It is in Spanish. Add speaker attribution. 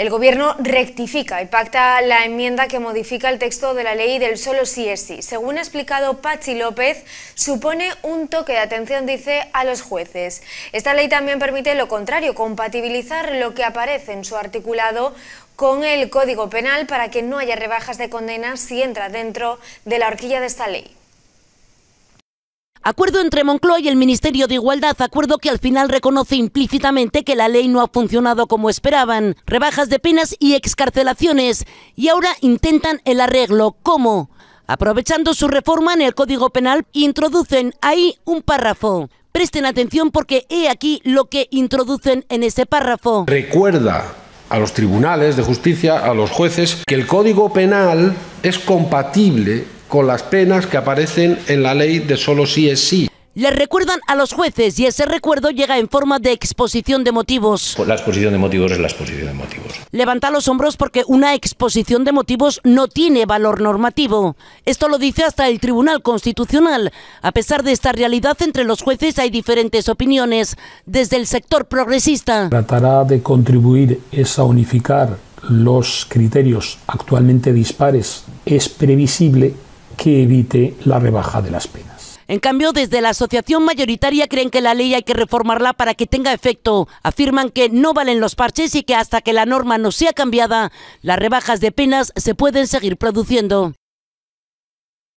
Speaker 1: El Gobierno rectifica y pacta la enmienda que modifica el texto de la ley del solo sí es sí. Según ha explicado Pachi López, supone un toque de atención, dice, a los jueces. Esta ley también permite lo contrario, compatibilizar lo que aparece en su articulado con el Código Penal para que no haya rebajas de condenas si entra dentro de la horquilla de esta ley.
Speaker 2: Acuerdo entre Moncloa y el Ministerio de Igualdad, acuerdo que al final reconoce implícitamente que la ley no ha funcionado como esperaban. Rebajas de penas y excarcelaciones. Y ahora intentan el arreglo. ¿Cómo? Aprovechando su reforma en el Código Penal, introducen ahí un párrafo. Presten atención porque he aquí lo que introducen en ese párrafo.
Speaker 3: Recuerda a los tribunales de justicia, a los jueces, que el Código Penal es compatible con las penas que aparecen en la ley de solo sí es sí.
Speaker 2: Les recuerdan a los jueces y ese recuerdo llega en forma de exposición de motivos.
Speaker 3: Pues la exposición de motivos es la exposición de motivos.
Speaker 2: Levanta los hombros porque una exposición de motivos no tiene valor normativo. Esto lo dice hasta el Tribunal Constitucional. A pesar de esta realidad, entre los jueces hay diferentes opiniones desde el sector progresista.
Speaker 4: Tratará de contribuir es a unificar los criterios actualmente dispares. Es previsible que evite la rebaja de las penas.
Speaker 2: En cambio, desde la asociación mayoritaria creen que la ley hay que reformarla para que tenga efecto. Afirman que no valen los parches y que hasta que la norma no sea cambiada, las rebajas de penas se pueden seguir produciendo.